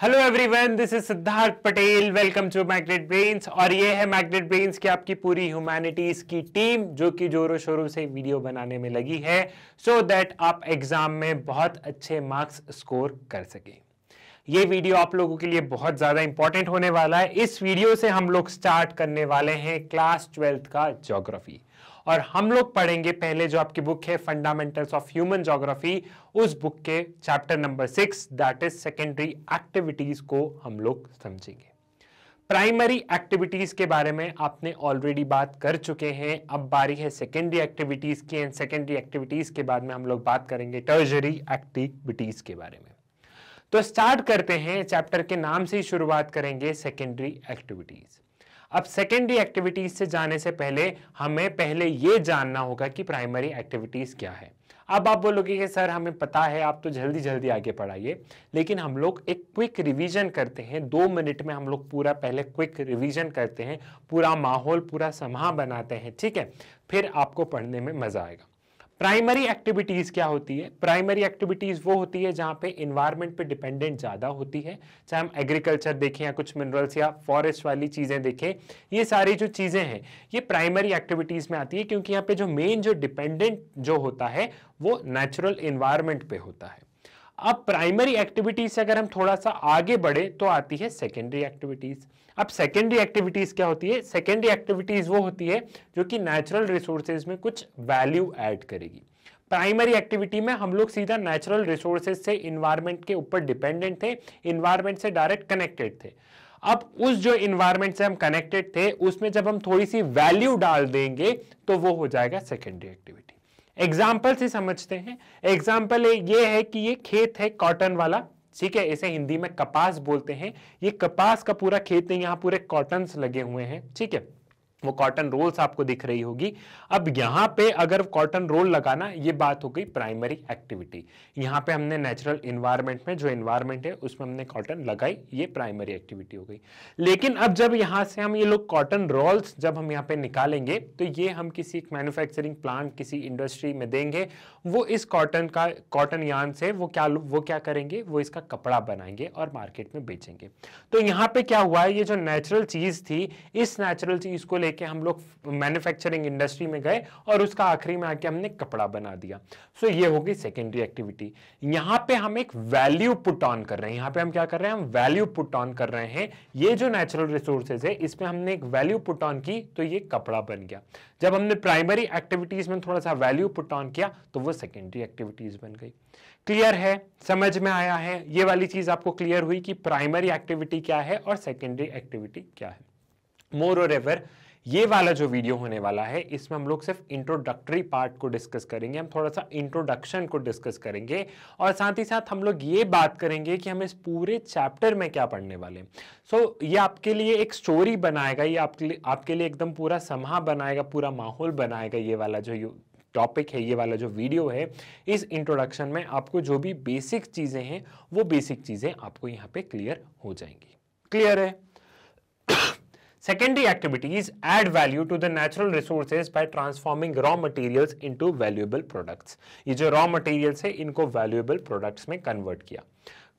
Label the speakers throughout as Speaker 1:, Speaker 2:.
Speaker 1: Hello everyone this is Siddharth Patel welcome to Magnet Brains और ये है मैग्नेट ब्रेन्स की आपकी पूरी ह्यूमैनिटीज की टीम जो कि जोरों शोरों से वीडियो बनाने में लगी है सो so दैट आप एग्जाम में बहुत अच्छे मार्क्स स्कोर कर सकें ये वीडियो आप लोगों के लिए बहुत ज़्यादा इंपॉर्टेंट होने वाला है इस वीडियो से हम लोग स्टार्ट करने वाले हैं क्लास ट्वेल्थ का जोग्राफी और हम लोग पढ़ेंगे पहले जो आपकी बुक है फंडामेंटल्स ऑफ ह्यूमन जोग्राफी उस बुक के chapter number six that is secondary activities को हम लोग समझेंगे प्राइमरी एक्टिविटीज़ के बारे में आपने ऑलरेडी बात कर चुके हैं अब बारी है सेकेंडरी एक्टिविटीज़ की एंड सेकेंडरी एक्टिविटीज़ के बाद में हम लोग बात करेंगे टर्जरी एक्टिविटीज़ के बारे में तो स्टार्ट करते हैं चैप्टर के नाम से ही शुरुआत करेंगे सेकेंडरी एक्टिविटीज अब सेकेंडरी एक्टिविटीज से जाने से पहले हमें पहले ये जानना होगा कि प्राइमरी एक्टिविटीज क्या है अब आप बोलोगे कि सर हमें पता है आप तो जल्दी जल्दी आगे पढ़ाइए लेकिन हम लोग एक क्विक रिवीजन करते हैं दो मिनट में हम लोग पूरा पहले क्विक रिवीजन करते हैं पूरा माहौल पूरा समाह बनाते हैं ठीक है फिर आपको पढ़ने में मज़ा आएगा प्राइमरी एक्टिविटीज़ क्या होती है प्राइमरी एक्टिविटीज़ वो होती है जहाँ पे इन्वायरमेंट पे डिपेंडेंट ज़्यादा होती है चाहे हम एग्रीकल्चर देखें या कुछ मिनरल्स या फॉरेस्ट वाली चीज़ें देखें ये सारी जो चीज़ें हैं ये प्राइमरी एक्टिविटीज़ में आती है क्योंकि यहाँ पे जो मेन जो डिपेंडेंट जो होता है वो नेचुरल इन्वायरमेंट पे होता है अब प्राइमरी एक्टिविटीज से अगर हम थोड़ा सा आगे बढ़े तो आती है सेकेंडरी एक्टिविटीज अब सेकेंडरी एक्टिविटीज क्या होती है सेकेंडरी एक्टिविटीज वो होती है जो कि नेचुरल रिसोर्सेज में कुछ वैल्यू ऐड करेगी प्राइमरी एक्टिविटी में हम लोग सीधा नेचुरल रिसोर्सेज से इन्वायरमेंट के ऊपर डिपेंडेंट थे इन्वायरमेंट से डायरेक्ट कनेक्टेड थे अब उस जो इन्वायरमेंट से हम कनेक्टेड थे उसमें जब हम थोड़ी सी वैल्यू डाल देंगे तो वो हो जाएगा सेकेंडरी एक्टिविटी एग्जाम्पल से समझते हैं एग्जाम्पल ये है कि ये खेत है कॉटन वाला ठीक है इसे हिंदी में कपास बोलते हैं ये कपास का पूरा खेत है यहाँ पूरे कॉटन लगे हुए हैं ठीक है वो कॉटन रोल्स आपको दिख रही होगी अब यहां पे अगर कॉटन रोल लगाना ये बात हो गई प्राइमरी एक्टिविटी यहां पे हमने नेचुरल इन्वायरमेंट में जो इन्वायरमेंट है उसमें हमने कॉटन लगाई ये प्राइमरी एक्टिविटी हो गई लेकिन अब जब यहां से हम ये लोग कॉटन रोल्स जब हम यहाँ पे निकालेंगे तो ये हम किसी एक मैन्युफैक्चरिंग प्लांट किसी इंडस्ट्री में देंगे वो इस कॉटन का कॉटन यान से वो क्या वो क्या करेंगे वो इसका कपड़ा बनाएंगे और मार्केट में बेचेंगे तो यहाँ पे क्या हुआ है ये जो नेचुरल चीज़ थी इस नेचुरल चीज़ को लेकर लेके हम लोग मैन्युफैक्चरिंग इंडस्ट्री में गए और उसका आखिरी में आके हमने कपड़ा बना दिया सो so, ये होगी सेकेंडरी एक्टिविटी यहाँ पे हम एक वैल्यू पुट ऑन कर रहे हैं यहाँ पे हम क्या कर रहे हैं हम वैल्यू पुट ऑन कर रहे हैं ये जो नेचुरल रिसोर्सेज है इसमें हमने एक वैल्यू पुट ऑन की तो ये कपड़ा बन गया जब हमने प्राइमरी एक्टिविटीज में थोड़ा सा वैल्यू पुट ऑन किया तो वो सेकेंडरी एक्टिविटीज बन गई क्लियर है समझ में आया है ये वाली चीज आपको क्लियर हुई कि प्राइमरी एक्टिविटी क्या है और सेकेंडरी एक्टिविटी क्या है मोर और एवर ये वाला जो वीडियो होने वाला है इसमें हम लोग सिर्फ इंट्रोडक्टरी पार्ट को डिस्कस करेंगे हम थोड़ा सा इंट्रोडक्शन को डिस्कस करेंगे और साथ ही साथ हम लोग ये बात करेंगे कि हम इस पूरे चैप्टर में क्या पढ़ने वाले हैं सो so, ये आपके लिए एक स्टोरी बनाएगा ये आपके लिए आपके लिए एकदम पूरा समा बनाएगा पूरा माहौल बनाएगा ये वाला जो टॉपिक है ये वाला जो वीडियो है इस इंट्रोडक्शन में आपको जो भी बेसिक चीज़ें हैं वो बेसिक चीज़ें आपको यहाँ पे क्लियर हो जाएंगी क्लियर है Secondary activities add value to the natural resources by transforming raw materials into valuable products. ये जो raw materials है इनको valuable products में convert किया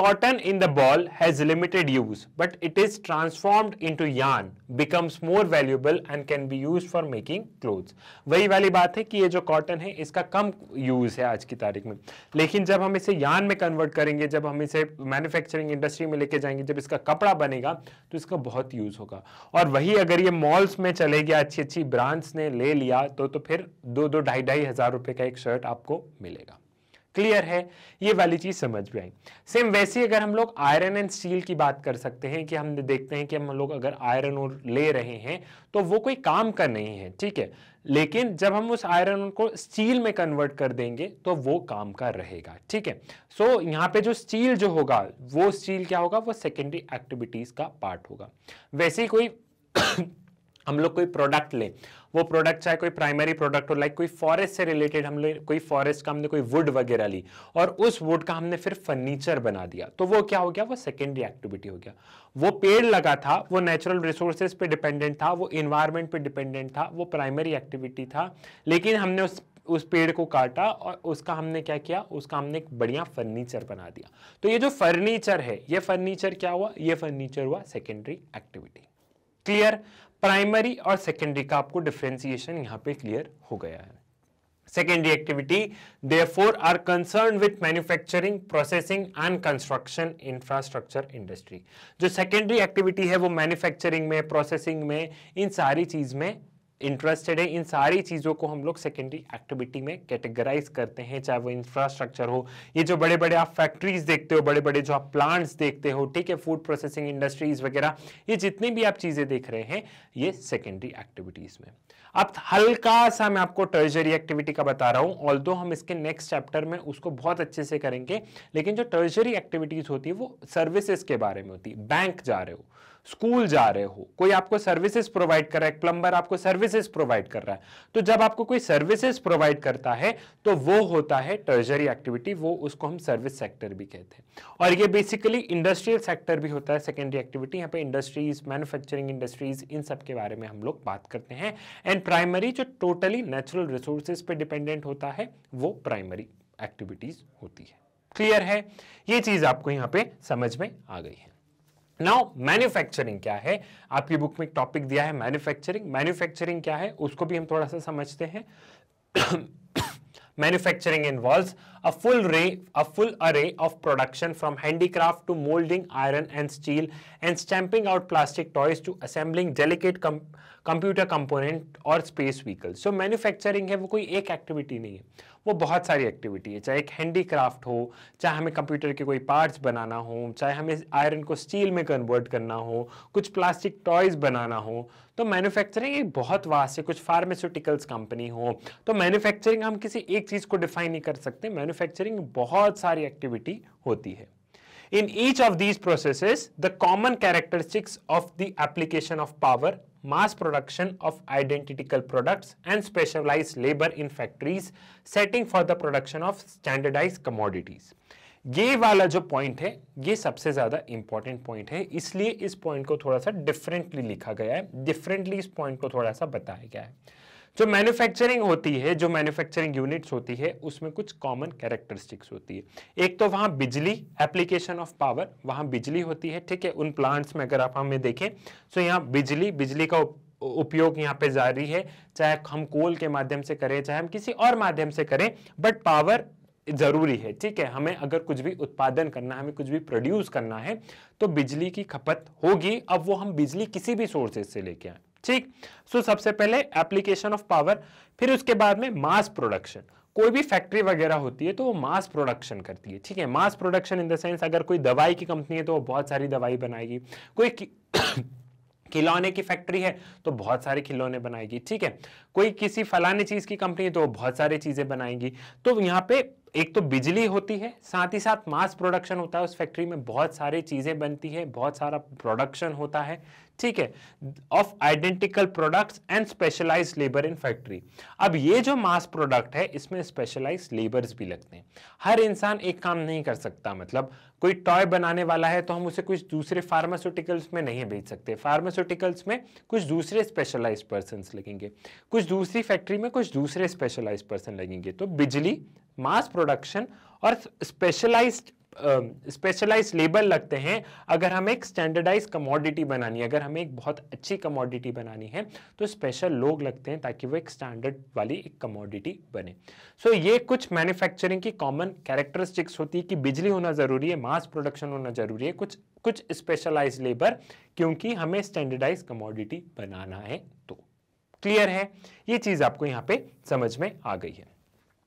Speaker 1: cotton in the ball has limited use, but it is transformed into yarn, becomes more valuable and can be used for making clothes. वही वाली बात है कि ये जो कॉटन है इसका कम यूज है आज की तारीख में लेकिन जब हम इसे यान में कन्वर्ट करेंगे जब हम इसे मैन्युफैक्चरिंग इंडस्ट्री में लेके जाएंगे जब इसका कपड़ा बनेगा तो इसका बहुत यूज होगा और वही अगर ये मॉल्स में चले गया अच्छी अच्छी ब्रांड्स ने ले लिया तो, तो फिर दो दो ढाई ढाई हजार रुपये का एक शर्ट आपको मिलेगा क्लियर है ये वाली चीज समझ में आई सेम वैसे अगर हम लोग आयरन एंड स्टील की बात कर सकते हैं कि हम देखते हैं कि हम लोग अगर आयरन और ले रहे हैं तो वो कोई काम का नहीं है ठीक है लेकिन जब हम उस आयरन को स्टील में कन्वर्ट कर देंगे तो वो काम का रहेगा ठीक है सो so, यहाँ पे जो स्टील जो होगा वो स्टील क्या होगा वो सेकेंडरी एक्टिविटीज का पार्ट होगा वैसे ही कोई हम लोग कोई प्रोडक्ट लें वो प्रोडक्ट चाहे कोई प्राइमरी प्रोडक्ट हो लाइक कोई फॉरेस्ट से रिलेटेड हम लोग कोई फॉरेस्ट का हमने कोई वुड वगैरह ली और उस वुड का हमने फिर फर्नीचर बना दिया तो वो क्या हो गया वो सेकेंडरी एक्टिविटी हो गया वो पेड़ लगा था वो नेचुरल रिसोर्सेज पे डिपेंडेंट था वो इन्वायरमेंट पे डिपेंडेंट था वो प्राइमरी एक्टिविटी था लेकिन हमने उस उस पेड़ को काटा और उसका हमने क्या किया उसका हमने एक बढ़िया फर्नीचर बना दिया तो ये जो फर्नीचर है ये फर्नीचर क्या हुआ ये फर्नीचर हुआ सेकेंडरी एक्टिविटी क्लियर प्राइमरी और सेकेंडरी का आपको डिफ्रेंसिएशन यहां पे क्लियर हो गया है secondary activity therefore are concerned with manufacturing processing and construction infrastructure industry जो सेकेंडरी एक्टिविटी है वो मैन्युफैक्चरिंग में प्रोसेसिंग में इन सारी चीज में इंटरेस्टेड है इन सारी चीज़ों को हम लोग सेकेंडरी एक्टिविटी में कैटेगराइज करते हैं चाहे वो इंफ्रास्ट्रक्चर हो ये जो बड़े बड़े आप फैक्ट्रीज देखते हो बड़े बड़े जो आप प्लांट्स देखते हो ठीक है फूड प्रोसेसिंग इंडस्ट्रीज वगैरह ये जितनी भी आप चीज़ें देख रहे हैं ये सेकेंडरी एक्टिविटीज़ में अब हल्का सा मैं आपको टर्जरी एक्टिविटी का बता रहा हूँ ऑल हम इसके नेक्स्ट चैप्टर में उसको बहुत अच्छे से करेंगे लेकिन जो टर्जरी एक्टिविटीज़ होती है वो सर्विसेज के बारे में होती है बैंक जा रहे हो स्कूल जा रहे हो कोई आपको सर्विसेज प्रोवाइड कर रहा है प्लम्बर आपको सर्विसेज प्रोवाइड कर रहा है तो जब आपको कोई सर्विसेज प्रोवाइड करता है तो वो होता है ट्रेजरी एक्टिविटी वो उसको हम सर्विस सेक्टर भी कहते हैं और ये बेसिकली इंडस्ट्रियल सेक्टर भी होता है सेकेंडरी एक्टिविटी यहाँ पे इंडस्ट्रीज मैन्युफैक्चरिंग इंडस्ट्रीज इन सब के बारे में हम लोग बात करते हैं एंड प्राइमरी जो टोटली नेचुरल रिसोर्सेज पे डिपेंडेंट होता है वो प्राइमरी एक्टिविटीज होती है क्लियर है ये चीज आपको यहाँ पे समझ में आ गई है नाउ मैन्युफैक्चरिंग क्या है आपकी बुक में एक टॉपिक दिया है मैन्युफैक्चरिंग मैन्युफैक्चरिंग क्या है उसको भी हम थोड़ा सा समझते हैं manufacturing involves a full array a full array of production from handicraft to moulding iron and steel and stamping out plastic toys to assembling delicate computer component or space vehicle so manufacturing है वो कोई एक activity नहीं है वो बहुत सारी activity है चाहे एक हैंडीक्राफ्ट हो चाहे हमें कंप्यूटर के कोई पार्ट्स बनाना हो चाहे हमें आयरन को स्टील में कन्वर्ट करना हो कुछ प्लास्टिक टॉयज़ बनाना हो तो मैन्युफैक्चरिंग एक बहुत वास्ट है कुछ फार्मास्यूटिकल्स कंपनी हो तो मैन्युफैक्चरिंग हम किसी एक चीज़ को डिफाइन नहीं कर सकते मैन्युफैक्चरिंग बहुत सारी एक्टिविटी होती है in each of these process the common characteristics of the application of power mass production of identical products and specialized labor in factories setting for the production of standardized commodities. ये वाला जो point है ये सबसे ज़्यादा important point है इसलिए इस पॉइंट को थोड़ा सा डिफरेंटली लिखा गया है डिफरेंटली इस पॉइंट को थोड़ा सा बताया गया है जो मैन्युफैक्चरिंग होती है जो मैन्युफैक्चरिंग यूनिट्स होती है उसमें कुछ कॉमन कैरेक्टरिस्टिक्स होती है एक तो वहाँ बिजली एप्लीकेशन ऑफ पावर वहाँ बिजली होती है ठीक है उन प्लांट्स में अगर आप हमें देखें तो यहाँ बिजली बिजली का उपयोग यहाँ पे जारी है चाहे हम कोल के माध्यम से करें चाहे हम किसी और माध्यम से करें बट पावर ज़रूरी है ठीक है हमें अगर कुछ भी उत्पादन करना है हमें कुछ भी प्रोड्यूस करना है तो बिजली की खपत होगी अब वो हम बिजली किसी भी सोर्सेज से लेके आए ठीक सो so, सबसे पहले एप्लीकेशन ऑफ पावर फिर उसके बाद में मास प्रोडक्शन कोई भी फैक्ट्री वगैरह होती है तो वो मास प्रोडक्शन करती है ठीक है mass production in the sense अगर कोई दवाई की कंपनी है तो वो बहुत सारी दवाई बनाएगी कोई खिलौने की फैक्ट्री है तो बहुत सारे खिलौने बनाएगी ठीक है कोई किसी फलाने चीज की कंपनी है तो बहुत सारी चीजें बनाएगी तो यहाँ पे एक तो बिजली होती है साथ ही साथ मास प्रोडक्शन होता है उस फैक्ट्री में बहुत सारी चीज़ें बनती है बहुत सारा प्रोडक्शन होता है ठीक है of identical products and specialised labour in factory अब ये जो मास प्रोडक्ट है इसमें स्पेशलाइज्ड लेबर्स भी लगते हैं हर इंसान एक काम नहीं कर सकता मतलब कोई टॉय बनाने वाला है तो हम उसे कुछ दूसरे फार्मास्यूटिकल्स में नहीं बेच सकते फार्मास्यूटिकल्स में कुछ दूसरे स्पेशलाइज्ड पर्सन लगेंगे कुछ दूसरी फैक्ट्री में कुछ दूसरे स्पेशलाइज्ड पर्सन लगेंगे तो बिजली मास प्रोडक्शन और स्पेशलाइज्ड स्पेशलाइज लेबल लगते हैं अगर हमें एक स्टैंडर्डाइज कमोडिटी बनानी है अगर हमें एक बहुत अच्छी कमोडिटी बनानी है तो स्पेशल लोग लगते हैं ताकि वो एक स्टैंडर्ड वाली एक कमोडिटी बने सो so, ये कुछ मैन्युफैक्चरिंग की कॉमन कैरेक्टरिस्टिक्स होती है कि बिजली होना ज़रूरी है मास प्रोडक्शन होना ज़रूरी है कुछ कुछ स्पेशलाइज लेबर क्योंकि हमें स्टैंडर्डाइज कमोडिटी बनाना है तो क्लियर है ये चीज़ आपको यहाँ पे समझ में आ गई है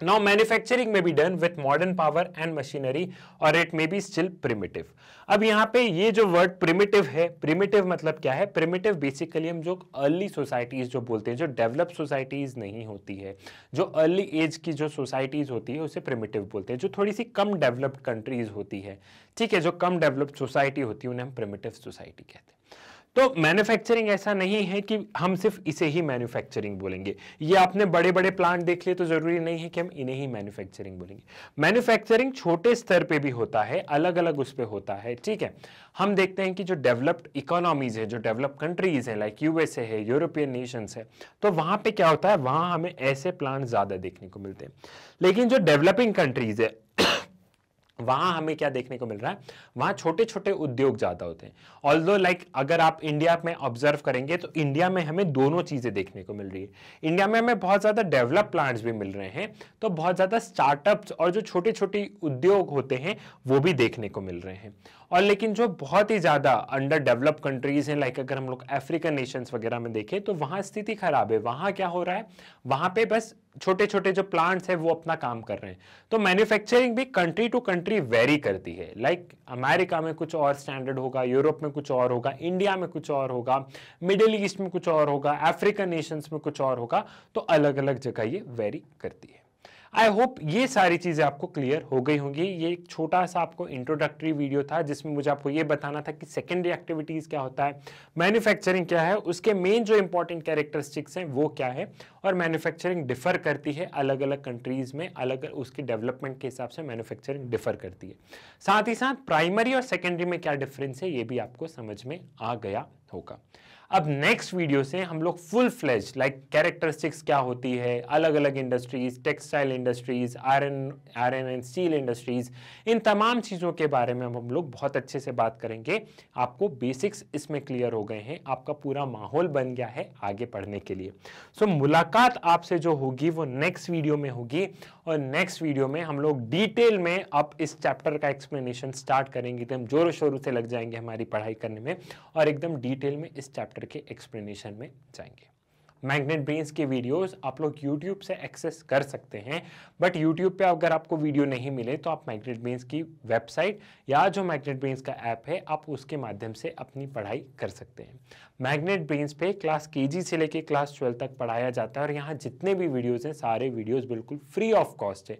Speaker 1: Now manufacturing may be done with modern power and machinery और it may be still primitive. अब यहाँ पे ये जो word primitive है primitive मतलब क्या है primitive basically हम जो early societies जो बोलते हैं जो developed societies नहीं होती है जो early age की जो societies होती है उसे primitive बोलते हैं जो थोड़ी सी कम developed countries होती है ठीक है जो कम developed society होती है उन्हें हम primitive society कहते हैं तो मैन्युफैक्चरिंग ऐसा नहीं है कि हम सिर्फ इसे ही मैन्युफैक्चरिंग बोलेंगे ये आपने बड़े बड़े प्लांट देख लिए तो जरूरी नहीं है कि हम इन्हें ही मैन्युफैक्चरिंग बोलेंगे मैन्युफैक्चरिंग छोटे स्तर पे भी होता है अलग अलग उस पर होता है ठीक है हम देखते हैं कि जो डेवलप्ड इकोनॉमीज है जो डेवलप कंट्रीज हैं लाइक यूएसए है यूरोपियन नेशन है तो वहाँ पर क्या होता है वहाँ हमें ऐसे प्लांट ज़्यादा देखने को मिलते हैं लेकिन जो डेवलपिंग कंट्रीज है वहां हमें क्या देखने को मिल रहा है वहाँ छोटे छोटे उद्योग ज़्यादा होते हैं ऑल दो लाइक अगर आप इंडिया में ऑब्जर्व करेंगे तो इंडिया में हमें दोनों चीज़ें देखने को मिल रही है इंडिया में हमें बहुत ज़्यादा डेवलप प्लांट्स भी मिल रहे हैं तो बहुत ज़्यादा स्टार्टअप्स और जो छोटे छोटे उद्योग होते हैं वो भी देखने को मिल रहे हैं और लेकिन जो बहुत ही ज़्यादा अंडर डेवलप कंट्रीज़ हैं लाइक अगर हम लोग अफ्रीकन नेशंस वगैरह में देखें तो वहाँ स्थिति ख़राब है वहाँ क्या हो रहा है वहाँ पे बस छोटे छोटे जो प्लांट्स हैं वो अपना काम कर रहे हैं तो मैन्युफैक्चरिंग भी कंट्री टू कंट्री वेरी करती है लाइक like, अमेरिका में कुछ और स्टैंडर्ड होगा यूरोप में कुछ और होगा इंडिया में कुछ और होगा मिडिल ईस्ट में कुछ और होगा अफ्रीकन नेशंस में कुछ और होगा तो अलग अलग जगह ये वेरी करती है आई होप ये सारी चीज़ें आपको क्लियर हो गई होंगी ये एक छोटा सा आपको इंट्रोडक्टरी वीडियो था जिसमें मुझे आपको ये बताना था कि सेकेंडरी एक्टिविटीज़ क्या होता है मैन्युफैक्चरिंग क्या है उसके मेन जो इंपॉर्टेंट कैरेक्टरिस्टिक्स हैं वो क्या है और मैन्युफैक्चरिंग डिफर करती है अलग अलग कंट्रीज़ में अलग उसके डेवलपमेंट के हिसाब से मैन्युफैक्चरिंग डिफर करती है साथ ही साथ प्राइमरी और सेकेंडरी में क्या डिफरेंस है ये भी आपको समझ में आ गया होगा अब नेक्स्ट वीडियो से हम लोग फुल फ्लेज लाइक कैरेक्टरिस्टिक्स क्या होती है अलग अलग industries textile industries iron iron and steel industries इन तमाम चीज़ों के बारे में हम लोग बहुत अच्छे से बात करेंगे आपको बेसिक्स इसमें क्लियर हो गए हैं आपका पूरा माहौल बन गया है आगे पढ़ने के लिए सो so, मुलाकात आपसे जो होगी वो नेक्स्ट वीडियो में होगी और नेक्स्ट वीडियो में हम लोग डिटेल में अब इस चैप्टर का एक्सप्लेनेशन स्टार्ट करेंगे एकदम तो जोरों शोरों से लग जाएंगे हमारी पढ़ाई करने में और एकदम डिटेल में इस चैप्टर करके एक्सप्लेनेशन में जाएंगे मैग्नेट ब्रेन्स के वीडियोस आप लोग यूट्यूब से एक्सेस कर सकते हैं बट यूट्यूब पे अगर आपको वीडियो नहीं मिले तो आप मैग्नेट ब्रेन्स की वेबसाइट या जो मैग्नेट ब्रेन्स का ऐप है आप उसके माध्यम से अपनी पढ़ाई कर सकते हैं मैग्नेट ब्रेन्स पे क्लास के से लेके क्लास ट्वेल्व तक पढ़ाया जाता है और यहाँ जितने भी वीडियोज़ हैं सारे वीडियोज़ बिल्कुल फ्री ऑफ कॉस्ट है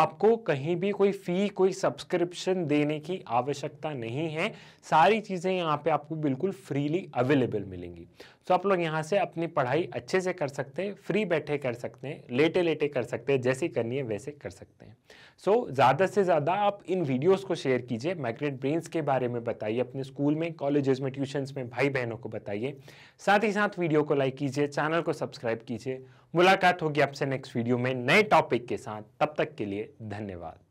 Speaker 1: आपको कहीं भी कोई फ़ी कोई सब्सक्रिप्शन देने की आवश्यकता नहीं है सारी चीज़ें यहाँ पे आपको बिल्कुल फ्रीली अवेलेबल मिलेंगी तो आप लोग यहाँ से अपनी पढ़ाई अच्छे से कर सकते हैं फ्री बैठे कर सकते हैं लेटे लेटे कर सकते हैं जैसे करनी है वैसे कर सकते हैं सो so, ज़्यादा से ज़्यादा आप इन वीडियोज़ को शेयर कीजिए मैग्नेट ब्रेन्स के बारे में बताइए अपने स्कूल में कॉलेजेस में ट्यूशन्स में भाई बहनों को बताइए बताइए साथ ही साथ वीडियो को लाइक कीजिए चैनल को सब्सक्राइब कीजिए मुलाकात होगी आपसे नेक्स्ट वीडियो में नए टॉपिक के साथ तब तक के लिए धन्यवाद